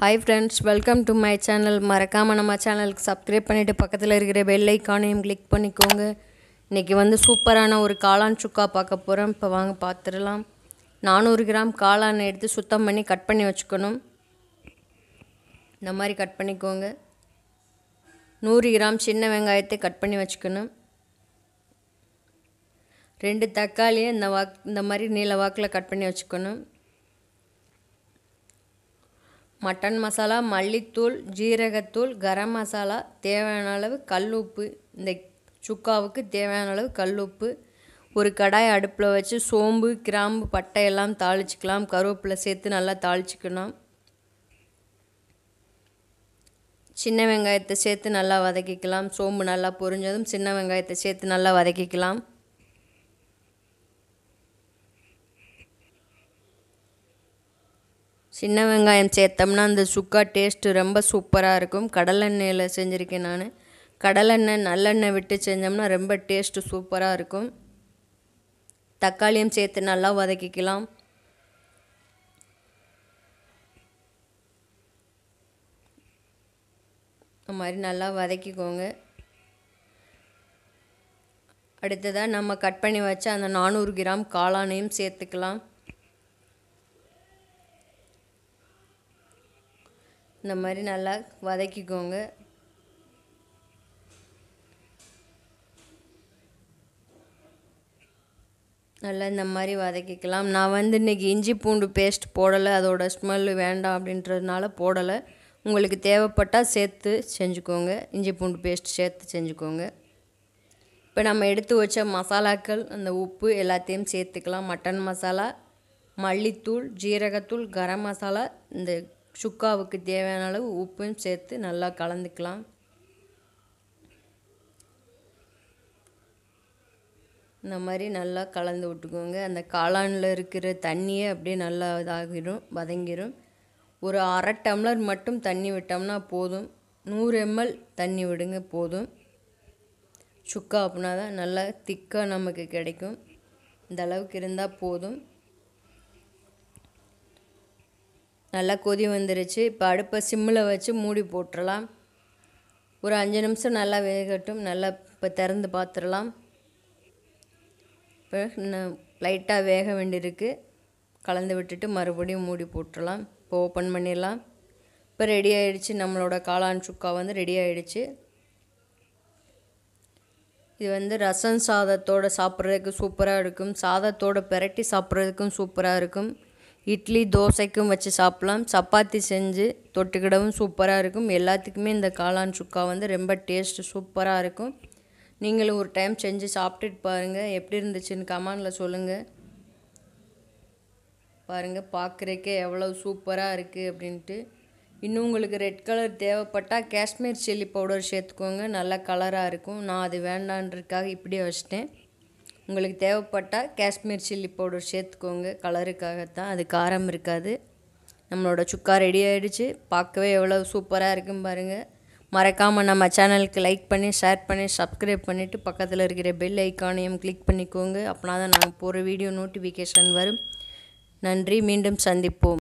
hi friends welcome to my channel மறக்காமல் நம்ம சேனலுக்கு சப்ஸ்கிரைப் பண்ணிவிட்டு பக்கத்தில் இருக்கிற பெல் ஐக்கானையும் கிளிக் பண்ணிக்கோங்க இன்றைக்கி வந்து சூப்பரான ஒரு காளான் சுக்கா பார்க்க போகிறோம் இப்போ வாங்க பார்த்துடலாம் நானூறு கிராம் காளான் எடுத்து சுத்தம் பண்ணி கட் பண்ணி வச்சுக்கணும் இந்த மாதிரி கட் பண்ணிக்கோங்க நூறு கிராம் சின்ன வெங்காயத்தை கட் பண்ணி வச்சுக்கணும் ரெண்டு தக்காளியை இந்த வாக் இந்த மாதிரி நீல வாக்கில் கட் பண்ணி வச்சுக்கணும் மட்டன் மசாலா மல்லித்தூள் ஜீரகத்தூள் கரம் மசாலா தேவையான அளவு கல் உப்பு இந்த சுக்காவுக்கு தேவையான அளவு கல் உப்பு ஒரு கடாய் அடுப்பில் வச்சு சோம்பு கிராம்பு பட்டை எல்லாம் தாளிச்சிக்கலாம் கருவேப்பிலை சேர்த்து நல்லா தாளிச்சிக்கணும் சின்ன வெங்காயத்தை சேர்த்து நல்லா வதக்கிக்கலாம் சோம்பு நல்லா பொரிஞ்சதும் சின்ன வெங்காயத்தை சேர்த்து நல்லா வதக்கிக்கலாம் சின்ன வெங்காயம் சேர்த்தோம்னா அந்த சுக்கா டேஸ்ட்டு ரொம்ப சூப்பராக இருக்கும் கடலெண்ணெயில் செஞ்சுருக்கேன் நான் கடலெண்ணெய் நல்லெண்ணெய் விட்டு செஞ்சோம்னா ரொம்ப டேஸ்ட்டு சூப்பராக இருக்கும் தக்காளியும் சேர்த்து நல்லா வதக்கிக்கலாம் இந்த மாதிரி நல்லா வதக்கிக்கோங்க அடுத்ததாக நம்ம கட் பண்ணி வச்ச அந்த நானூறு கிராம் காளானையும் சேர்த்துக்கலாம் இந்த மாதிரி நல்லா வதக்கிக்கோங்க நல்லா இந்த மாதிரி வதக்கிக்கலாம் நான் வந்து இன்றைக்கி இஞ்சி பூண்டு பேஸ்ட் போடலை அதோடய ஸ்மெல்லு வேண்டாம் அப்படின்றதுனால போடலை உங்களுக்கு தேவைப்பட்டால் சேர்த்து செஞ்சுக்கோங்க இஞ்சி பூண்டு பேஸ்ட் சேர்த்து செஞ்சுக்கோங்க இப்போ நம்ம எடுத்து வச்ச மசாலாக்கள் அந்த உப்பு எல்லாத்தையும் சேர்த்துக்கலாம் மட்டன் மசாலா மல்லித்தூள் ஜீரகத்தூள் கரம் மசாலா இந்த சுக்காவுக்கு தேவையான அளவு உப்பும் சேர்த்து நல்லா கலந்துக்கலாம் இந்த மாதிரி நல்லா கலந்து விட்டுக்கோங்க அந்த காளானில் இருக்கிற தண்ணியே அப்படியே நல்லா இதாகிடும் வதங்கிடும் ஒரு அரை டம்ளர் மட்டும் தண்ணி விட்டோம்னா போதும் நூறு எம்எல் தண்ணி விடுங்க போதும் சுக்கா அப்படின்னா தான் நல்லா திக்காக நமக்கு கிடைக்கும் இந்த அளவுக்கு இருந்தால் போதும் நல்லா கொதி வந்துருச்சு இப்போ அடுப்பை சிம்மில் வச்சு மூடி போட்டுடலாம் ஒரு அஞ்சு நிமிஷம் நல்லா வேகட்டும் நல்லா இப்போ திறந்து பார்த்துடலாம் இப்போ லைட்டாக வேக வேண்டியிருக்கு கலந்து விட்டுட்டு மறுபடியும் மூடி போட்டுடலாம் இப்போ ஓப்பன் பண்ணிடலாம் இப்போ ரெடி ஆகிடுச்சு நம்மளோட காளான் சுக்கா வந்து ரெடி ஆகிடுச்சு இது வந்து ரசம் சாதத்தோடு சாப்பிட்றதுக்கு சூப்பராக இருக்கும் சாதத்தோடு பெரட்டி சாப்பிட்றதுக்கும் சூப்பராக இருக்கும் இட்லி தோசைக்கும் வச்சு சாப்பிட்லாம் சப்பாத்தி செஞ்சு தொட்டுக்கிடவும் சூப்பராக இருக்கும் எல்லாத்துக்குமே இந்த காளான் சுக்கா வந்து ரொம்ப டேஸ்ட்டு சூப்பராக இருக்கும் நீங்களும் ஒரு டைம் செஞ்சு சாப்பிட்டுட்டு பாருங்கள் எப்படி இருந்துச்சுன்னு கமானில் சொல்லுங்கள் பாருங்கள் பார்க்குறக்கே எவ்வளோ சூப்பராக இருக்குது அப்படின்ட்டு இன்னும் உங்களுக்கு ரெட் கலர் தேவைப்பட்டால் காஷ்மீர் சில்லி பவுடர் சேர்த்துக்கோங்க நல்ல கலராக இருக்கும் நான் அது வேண்டான்றதுக்காக இப்படியே வச்சிட்டேன் உங்களுக்கு தேவைப்பட்டால் காஷ்மீர் சில்லி பவுடர் சேர்த்துக்கோங்க கலருக்காகத்தான் அது காரம் இருக்காது நம்மளோட சுக்கா ரெடி ஆகிடுச்சு பார்க்கவே எவ்வளோ சூப்பராக இருக்கும் பாருங்கள் மறக்காமல் நம்ம சேனலுக்கு லைக் பண்ணி ஷேர் பண்ணி சப்ஸ்கிரைப் பண்ணிவிட்டு பக்கத்தில் இருக்கிற பெல் ஐக்கானையும் கிளிக் பண்ணிக்கோங்க அப்படின்னா தான் நாங்கள் போகிற வீடியோ நோட்டிஃபிகேஷன் வரும் நன்றி மீண்டும் சந்திப்போம்